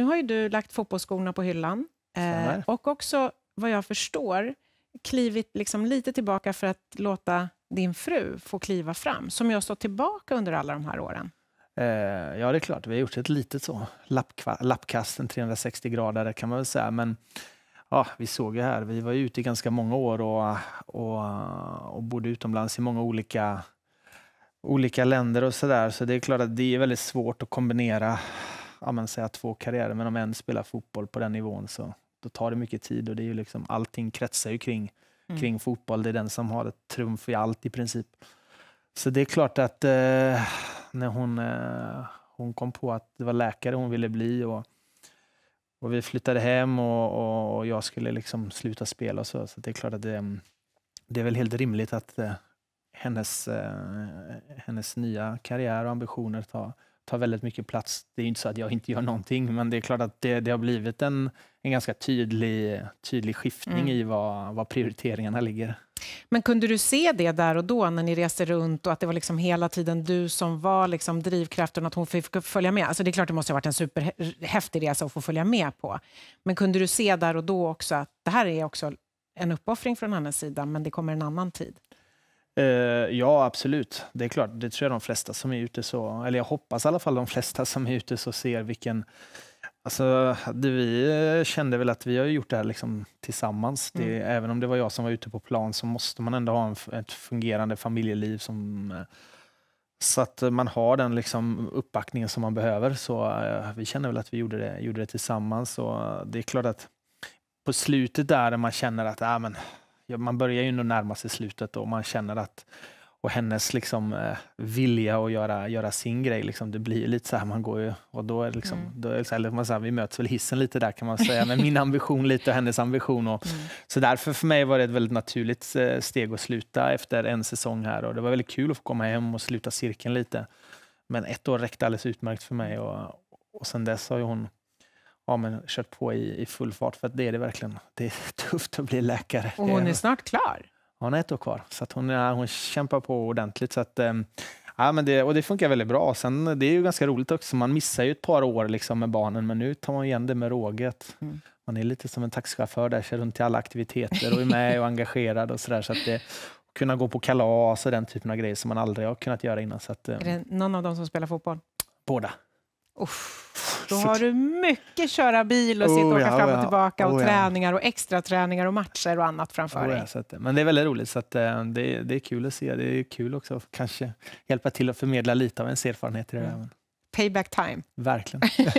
nu har ju du lagt fotbollsskorna på hyllan eh, och också, vad jag förstår, klivit liksom lite tillbaka för att låta din fru få kliva fram, som ju har stått tillbaka under alla de här åren. Eh, ja, det är klart. Vi har gjort ett litet så lappkast, en 360 grader kan man väl säga. Men ja, vi såg ju här, vi var ute i ganska många år och, och, och bodde utomlands i många olika, olika länder och sådär. Så det är klart att det är väldigt svårt att kombinera ja, men säga två karriärer, men om en spelar fotboll på den nivån så då tar det mycket tid och det är ju liksom, allting kretsar ju kring, mm. kring fotboll. Det är den som har ett trumf i allt i princip. Så det är klart att eh, när hon, eh, hon kom på att det var läkare hon ville bli och, och vi flyttade hem och, och, och jag skulle liksom sluta spela och så. Så det är klart att det, det är väl helt rimligt att eh, hennes, eh, hennes nya karriär och ambitioner tar tar väldigt mycket plats. Det är inte så att jag inte gör någonting, men det är klart att det, det har blivit en, en ganska tydlig, tydlig skiftning mm. i vad, vad prioriteringarna ligger. Men kunde du se det där och då när ni reste runt och att det var liksom hela tiden du som var liksom drivkraften och att hon fick följa med? Alltså det är klart det måste ha varit en superhäftig resa att få följa med på. Men kunde du se där och då också att det här är också en uppoffring från hennes sida, men det kommer en annan tid? Uh, ja, absolut. Det är klart, det tror jag de flesta som är ute så, eller jag hoppas i alla fall de flesta som är ute så ser vilken Alltså, det vi eh, kände väl att vi har gjort det här liksom tillsammans. Det, mm. Även om det var jag som var ute på plan så måste man ändå ha en, ett fungerande familjeliv som, eh, så att man har den liksom uppbackningen som man behöver. Så uh, vi känner väl att vi gjorde det, gjorde det tillsammans. Och det är klart att på slutet där man känner att äh, men, man börjar ju närma sig slutet och man känner att och hennes liksom, eh, vilja att göra, göra sin grej, liksom, det blir ju lite så här, man går ju, och då är det liksom, mm. då är så här, man säger, vi möts väl i hissen lite där kan man säga, med min ambition lite och hennes ambition. Och, mm. Så därför för mig var det ett väldigt naturligt eh, steg att sluta efter en säsong här och det var väldigt kul att få komma hem och sluta cirkeln lite. Men ett år räckte alldeles utmärkt för mig och, och sen dess har ju hon ja, men, kört på i, i full fart, för det är det verkligen. Det är tufft att bli läkare. Och hon är snart klar? Hon är ett år kvar, så hon, ja, hon kämpar på ordentligt. Så att, eh, Ja, men det, och det funkar väldigt bra. Sen, det är ju ganska roligt också, man missar ju ett par år liksom med barnen, men nu tar man igen det med råget. Mm. Man är lite som en taxichaufför där, kör runt till alla aktiviteter och är med och engagerad och sådär. Så att det, kunna gå på kalas och den typen av grejer som man aldrig har kunnat göra innan. Så att, eh, är det någon av dem som spelar fotboll? Båda. Uff. Då har du mycket köra bil och oh, sitta och åka ja, fram och tillbaka och oh träningar och extra träningar och matcher och annat framför oh ja, dig. Så att, men det är väldigt roligt, så att, eh, det, är, det är kul att se. Det är kul också att kanske hjälpa till att förmedla lite av ens erfarenhet. i det här. Mm. Payback time. Verkligen.